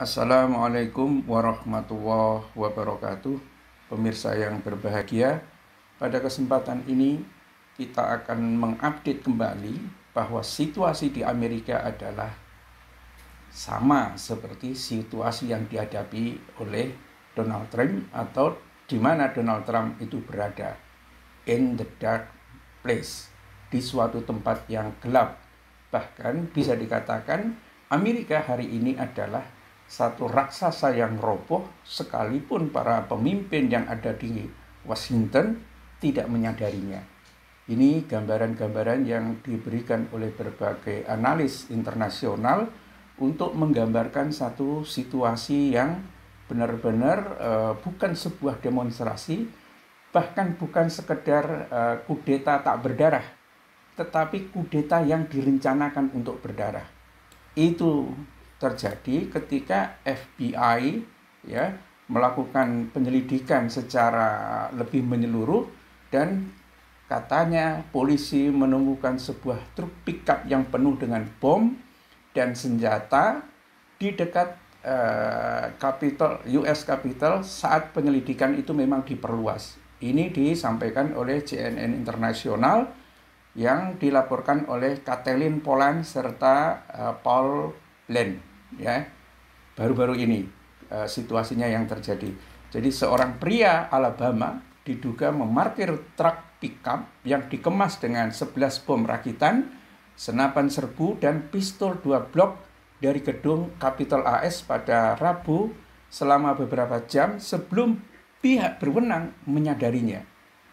Assalamualaikum warahmatullahi wabarakatuh. Pemirsa yang berbahagia, pada kesempatan ini kita akan mengupdate kembali bahwa situasi di Amerika adalah sama seperti situasi yang dihadapi oleh Donald Trump atau di mana Donald Trump itu berada in the dark place di suatu tempat yang gelap bahkan bisa dikatakan Amerika hari ini adalah satu raksasa yang roboh sekalipun para pemimpin yang ada di Washington tidak menyadarinya. Ini gambaran-gambaran yang diberikan oleh berbagai analis internasional untuk menggambarkan satu situasi yang benar-benar uh, bukan sebuah demonstrasi, bahkan bukan sekedar uh, kudeta tak berdarah, tetapi kudeta yang direncanakan untuk berdarah. Itu terjadi ketika FBI ya melakukan penyelidikan secara lebih menyeluruh dan katanya polisi menemukan sebuah truk pickup yang penuh dengan bom dan senjata di dekat eh, capital uh, US Capital saat penyelidikan itu memang diperluas. Ini disampaikan oleh CNN Internasional yang dilaporkan oleh Kathleen Polan serta uh, Paul Blaine ya baru-baru ini uh, situasinya yang terjadi. Jadi seorang pria Alabama diduga memarkir truk pickup yang dikemas dengan 11 bom rakitan, senapan serbu dan pistol dua blok dari gedung Capital AS pada Rabu selama beberapa jam sebelum pihak berwenang menyadarinya.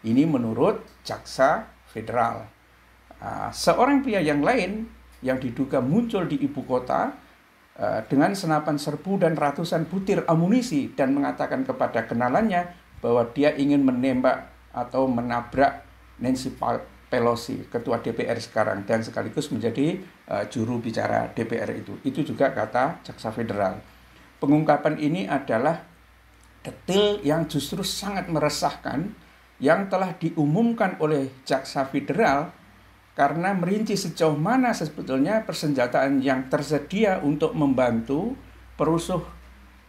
Ini menurut jaksa federal. Uh, seorang pria yang lain yang diduga muncul di ibu kota Eh, dengan senapan serbu dan ratusan butir amunisi dan mengatakan kepada kenalannya bahwa dia ingin menembak atau menabrak Nancy Pelosi, ketua DPR sekarang dan sekaligus menjadi uh, juru bicara DPR itu. Itu juga kata jaksa federal. Pengungkapan ini adalah detail yang justru sangat meresahkan yang telah diumumkan oleh jaksa federal karena merinci sejauh mana sebetulnya persenjataan yang tersedia untuk membantu perusuh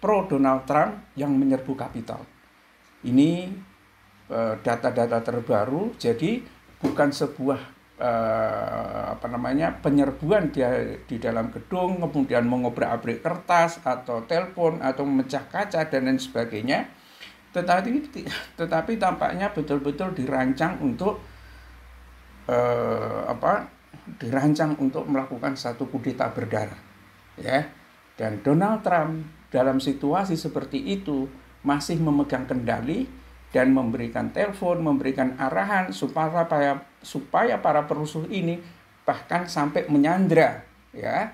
pro Donald Trump yang menyerbu kapital. Ini eh, data-data terbaru, jadi bukan sebuah uh, apa namanya penyerbuan dia di dalam gedung, kemudian mengobrak-abrik kertas atau telepon atau memecah kaca dan lain sebagainya. Tetapi, tetapi tampaknya betul-betul dirancang untuk eh, apa dirancang untuk melakukan satu kudeta berdarah ya dan Donald Trump dalam situasi seperti itu masih memegang kendali dan memberikan telepon, memberikan arahan supaya para supaya para perusuh ini bahkan sampai menyandra ya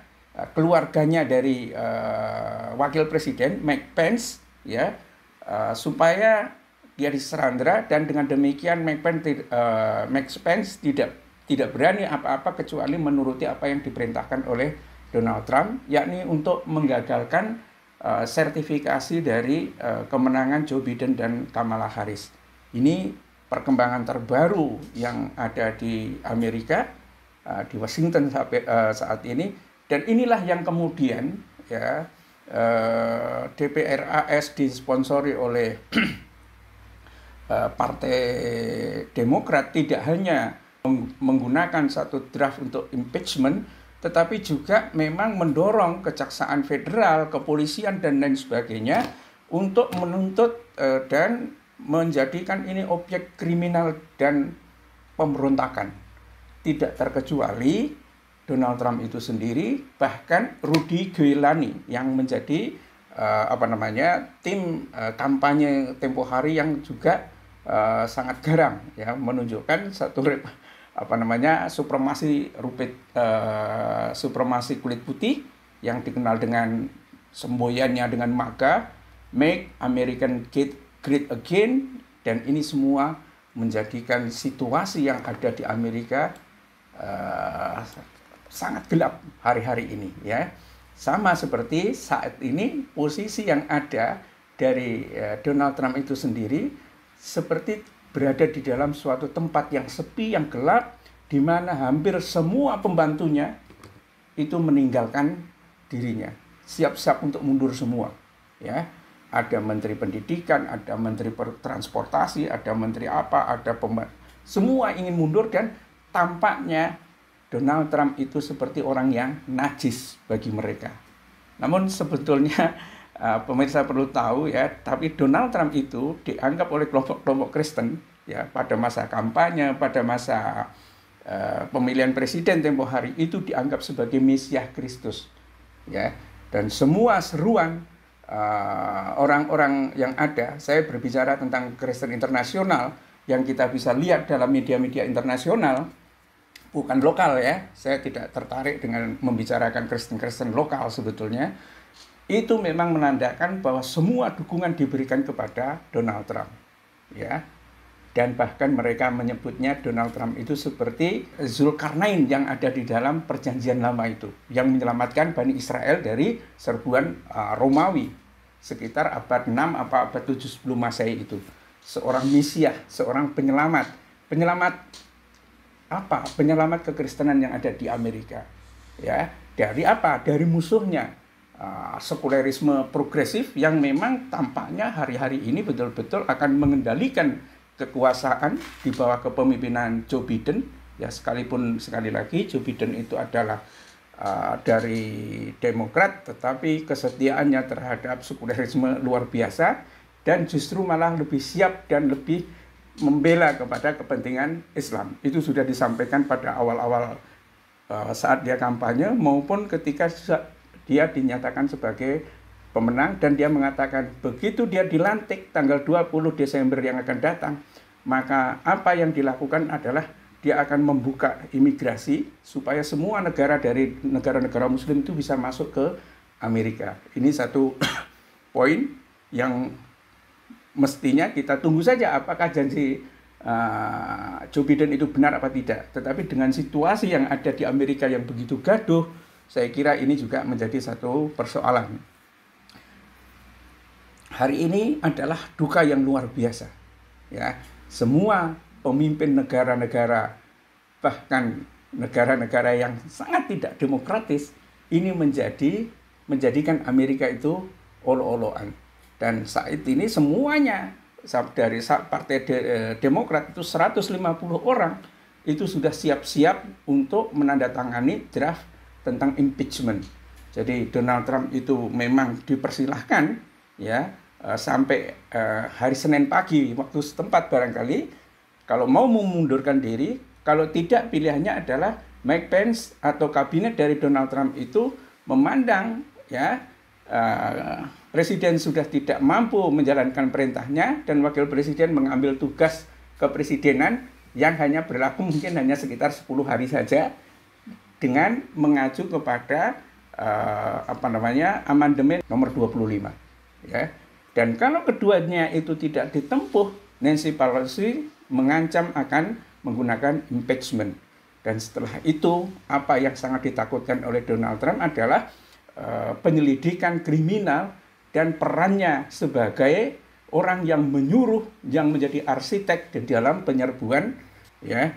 keluarganya dari uh, wakil presiden Mike Pence ya uh, supaya dia diserandra dan dengan demikian Macbeth, eh, uh, tidak tidak berani apa-apa kecuali menuruti apa yang diperintahkan oleh Donald Trump yakni untuk menggagalkan uh, sertifikasi dari uh, kemenangan Joe Biden dan Kamala Harris. Ini perkembangan terbaru yang ada di Amerika uh, di Washington sampai uh, saat ini dan inilah yang kemudian ya uh, DPRAS disponsori oleh Eh, Partai Demokrat tidak hanya menggunakan satu draft untuk impeachment, tetapi juga memang mendorong kejaksaan federal, kepolisian dan lain sebagainya untuk menuntut eh, dan menjadikan ini objek kriminal dan pemberontakan. Tidak terkecuali Donald Trump itu sendiri, bahkan Rudy Giuliani yang menjadi eh, apa namanya tim kampanye tempo hari yang juga Eh, sangat garang ya menunjukkan satu apa namanya supremasi rupit uh, supremasi kulit putih yang dikenal dengan semboyannya dengan maka make American kid great again dan ini semua menjadikan situasi yang ada di Amerika uh, sangat gelap hari-hari ini ya sama seperti saat ini posisi yang ada dari uh, Donald Trump itu sendiri seperti berada di dalam suatu tempat yang sepi, yang gelap, di mana hampir semua pembantunya itu meninggalkan dirinya, siap-siap untuk mundur semua. Ya, ada menteri pendidikan, ada menteri transportasi, ada menteri apa, ada pembantu. Semua ingin mundur dan tampaknya Donald Trump itu seperti orang yang najis bagi mereka. Namun sebetulnya Eh, pemirsa perlu tahu ya, tapi Donald Trump itu dianggap oleh kelompok-kelompok Kristen ya pada masa kampanye, pada masa uh, pemilihan presiden tempo hari itu dianggap sebagai Mesias Kristus ya. Dan semua seruan eh, orang-orang uh, yang ada, saya berbicara tentang Kristen internasional yang kita bisa lihat dalam media-media internasional bukan lokal ya. Saya tidak tertarik dengan membicarakan Kristen-Kristen lokal sebetulnya itu memang menandakan bahwa semua dukungan diberikan kepada Donald Trump ya dan bahkan mereka menyebutnya Donald Trump itu seperti Zulkarnain yang ada di dalam perjanjian lama itu yang menyelamatkan Bani Israel dari serbuan uh, Romawi sekitar abad 6 apa abad 7 sebelum Masehi itu seorang Mesiah, seorang penyelamat penyelamat apa penyelamat kekristenan yang ada di Amerika ya dari apa dari musuhnya Ah, sekulerisme progresif yang memang tampaknya hari-hari ini betul-betul akan mengendalikan kekuasaan di bawah kepemimpinan Joe Biden ya sekalipun sekali lagi Joe Biden itu adalah uh, dari Demokrat tetapi kesetiaannya terhadap sekulerisme luar biasa dan justru malah lebih siap dan lebih membela kepada kepentingan Islam. Itu sudah disampaikan pada awal-awal ah, saat dia kampanye maupun ketika dia dinyatakan sebagai pemenang dan dia mengatakan begitu dia dilantik tanggal 20 Desember yang akan datang, maka apa yang dilakukan adalah dia akan membuka imigrasi supaya semua negara dari negara-negara muslim itu bisa masuk ke Amerika. Ini satu poin yang mestinya kita tunggu saja apakah janji ah, Joe Biden itu benar apa tidak. Tetapi dengan situasi yang ada di Amerika yang begitu gaduh, saya kira ini juga menjadi satu persoalan. Hari ini adalah duka yang luar biasa. Ya, semua pemimpin negara-negara bahkan negara-negara yang sangat tidak demokratis ini menjadi menjadikan Amerika itu olo-oloan. Dan saat ini semuanya dari Partai eh, Demokrat itu 150 orang itu sudah siap-siap untuk menandatangani draft tentang impeachment. Jadi Donald Trump itu memang dipersilahkan ya eh, sampai eh, hari Senin pagi waktu setempat barangkali kalau mau memundurkan diri, kalau tidak pilihannya adalah Mike Pence atau kabinet dari Donald Trump itu memandang ya eh, presiden sudah tidak mampu menjalankan perintahnya dan wakil presiden mengambil tugas kepresidenan yang hanya berlaku mungkin hanya sekitar 10 hari saja dengan mengacu kepada uh, apa namanya amandemen nomor 25 ya. Dan kalau keduanya itu tidak ditempuh, Nancy Pelosi mengancam akan menggunakan impeachment. Dan setelah itu, apa yang sangat ditakutkan oleh Donald Trump adalah uh, penyelidikan kriminal dan perannya sebagai orang yang menyuruh yang menjadi arsitek di dalam penyerbuan ya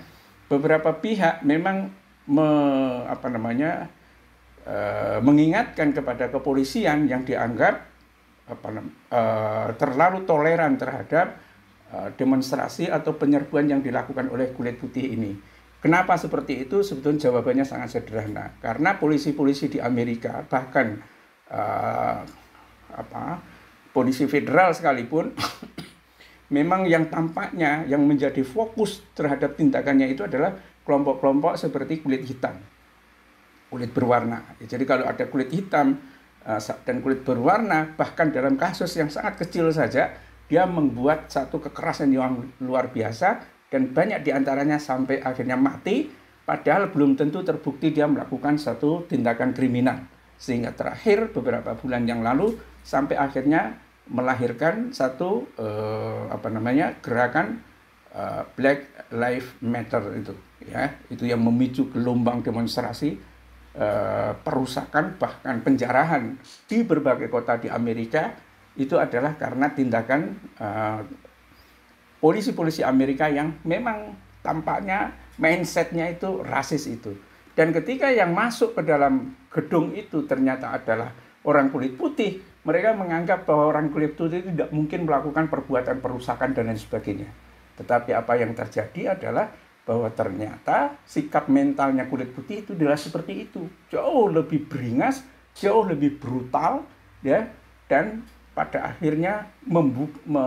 beberapa pihak memang me, apa namanya e, mengingatkan kepada kepolisian yang dianggap apa, e, terlalu toleran terhadap e, demonstrasi atau penyerbuan yang dilakukan oleh kulit putih ini. Kenapa seperti itu? Sebetulnya jawabannya sangat sederhana. Karena polisi-polisi di Amerika bahkan e, apa polisi federal sekalipun memang yang tampaknya yang menjadi fokus terhadap tindakannya itu adalah kelompok-kelompok seperti kulit hitam, kulit berwarna. Ya, jadi kalau ada kulit hitam eh, dan kulit berwarna, bahkan dalam kasus yang sangat kecil saja, dia membuat satu kekerasan yang luar biasa dan banyak diantaranya sampai akhirnya mati, padahal belum tentu terbukti dia melakukan satu tindakan kriminal. Sehingga terakhir beberapa bulan yang lalu sampai akhirnya melahirkan satu eh, apa namanya gerakan eh, Black Lives Matter itu ya itu yang memicu gelombang demonstrasi eh, perusakan bahkan penjarahan di berbagai kota di Amerika itu adalah karena tindakan eh, polisi-polisi eh, Amerika yang memang tampaknya mindsetnya itu rasis itu dan ketika yang masuk ke dalam gedung itu ternyata adalah orang kulit putih mereka menganggap bahwa orang kulit putih tidak mungkin melakukan perbuatan perusakan dan lain sebagainya tetapi apa yang terjadi adalah bahwa ternyata sikap mentalnya kulit putih itu adalah seperti itu jauh lebih beringas jauh lebih brutal ya dan pada akhirnya membuka, me,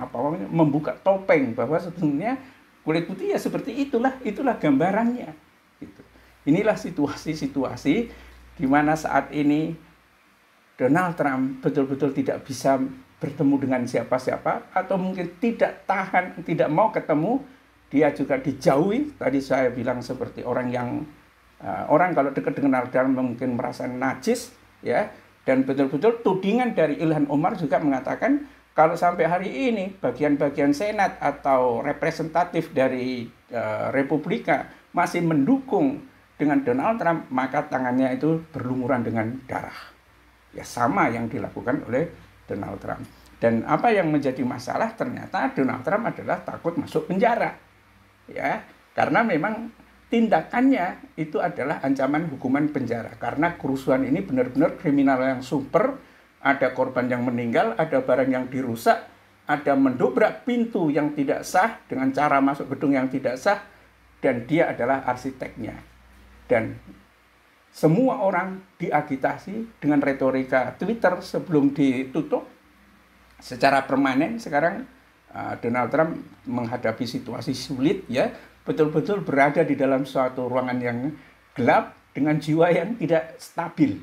apa, membuka topeng bahwa sebenarnya kulit putih ya seperti itulah itulah gambarannya gitu inilah situasi-situasi di mana saat ini Donald Trump betul-betul tidak bisa bertemu dengan siapa-siapa atau mungkin tidak tahan tidak mau ketemu dia juga dijauhi. Tadi saya bilang seperti orang yang uh, orang kalau dekat dengan agama mungkin merasa najis, ya. Dan betul-betul tudingan dari Ilhan Omar juga mengatakan kalau sampai hari ini bagian-bagian senat atau representatif dari uh, Republika masih mendukung dengan Donald Trump, maka tangannya itu berlumuran dengan darah. Ya sama yang dilakukan oleh Donald Trump. Dan apa yang menjadi masalah ternyata Donald Trump adalah takut masuk penjara ya karena memang tindakannya itu adalah ancaman hukuman penjara karena kerusuhan ini benar-benar kriminal yang super ada korban yang meninggal ada barang yang dirusak ada mendobrak pintu yang tidak sah dengan cara masuk gedung yang tidak sah dan dia adalah arsiteknya dan semua orang diagitasi dengan retorika Twitter sebelum ditutup secara permanen sekarang Ah, Donald Trump menghadapi situasi sulit ya betul-betul berada di dalam suatu ruangan yang gelap dengan jiwa yang tidak stabil.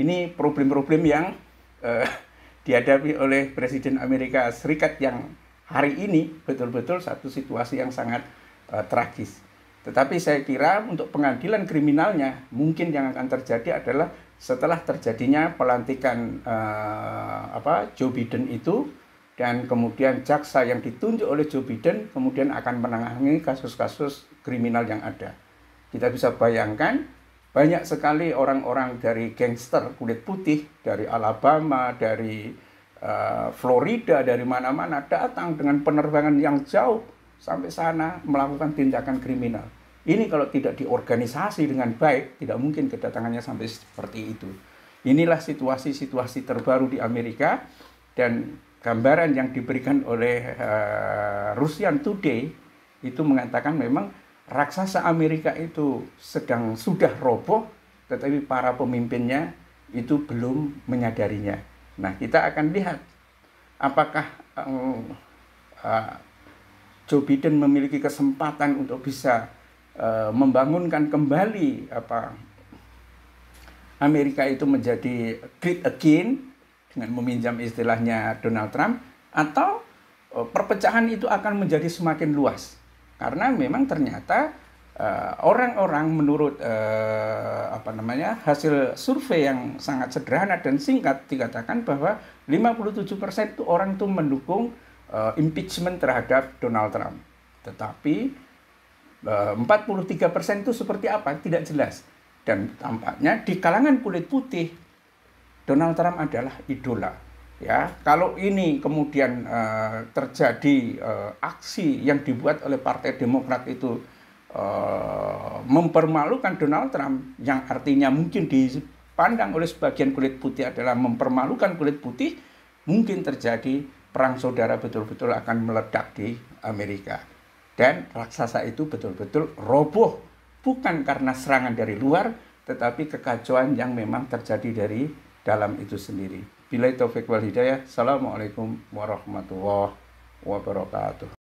Ini problem-problem yang uh, dihadapi oleh Presiden Amerika Serikat yang hari ini betul-betul satu situasi yang sangat uh, tragis. Tetapi saya kira untuk pengadilan kriminalnya mungkin yang akan terjadi adalah setelah terjadinya pelantikan uh, apa Joe Biden itu dan kemudian jaksa yang ditunjuk oleh Joe Biden kemudian akan menangani kasus-kasus kriminal yang ada. Kita bisa bayangkan banyak sekali orang-orang dari gangster kulit putih dari Alabama, dari uh, Florida, dari mana-mana datang dengan penerbangan yang jauh sampai sana melakukan tindakan kriminal. Ini kalau tidak diorganisasi dengan baik, tidak mungkin kedatangannya sampai seperti itu. Inilah situasi-situasi terbaru di Amerika dan gambaran yang diberikan oleh uh, eh, Rusian Today itu mengatakan memang raksasa Amerika itu sedang sudah roboh tetapi para pemimpinnya itu belum menyadarinya. Nah, kita akan lihat apakah um, uh, Joe Biden memiliki kesempatan untuk bisa uh, membangunkan kembali apa Amerika itu menjadi great again dengan meminjam istilahnya Donald Trump atau e, perpecahan itu akan menjadi semakin luas karena memang ternyata e, orang-orang uh, menurut uh, apa namanya hasil survei yang sangat sederhana dan singkat dikatakan bahwa 57% itu orang itu mendukung uh, impeachment terhadap Donald Trump. Tetapi uh, 43% itu seperti apa tidak jelas dan tampaknya di kalangan kulit putih Donald Trump adalah idola. Ya, kalau ini kemudian uh, terjadi uh, aksi yang dibuat oleh Partai Demokrat itu uh, mempermalukan Donald Trump, yang artinya mungkin dipandang oleh sebagian kulit putih adalah mempermalukan kulit putih, mungkin terjadi perang saudara betul-betul akan meledak di Amerika. Dan raksasa itu betul-betul roboh, bukan karena serangan dari luar, tetapi kekacauan yang memang terjadi dari dalam itu sendiri. Bila taufik wal hidayah. Assalamualaikum warahmatullahi wabarakatuh.